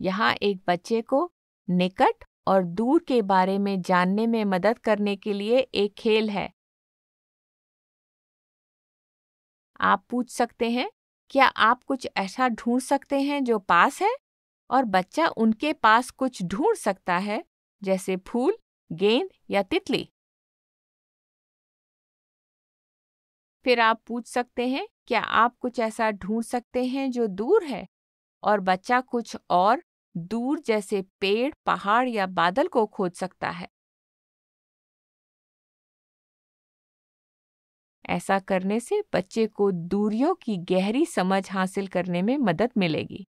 यहाँ एक बच्चे को निकट और दूर के बारे में जानने में मदद करने के लिए एक खेल है आप पूछ सकते हैं क्या आप कुछ ऐसा ढूंढ सकते हैं जो पास है और बच्चा उनके पास कुछ ढूंढ सकता है जैसे फूल गेंद या तितली फिर आप पूछ सकते हैं क्या आप कुछ ऐसा ढूंढ सकते हैं जो दूर है और बच्चा कुछ और दूर जैसे पेड़ पहाड़ या बादल को खोज सकता है ऐसा करने से बच्चे को दूरियों की गहरी समझ हासिल करने में मदद मिलेगी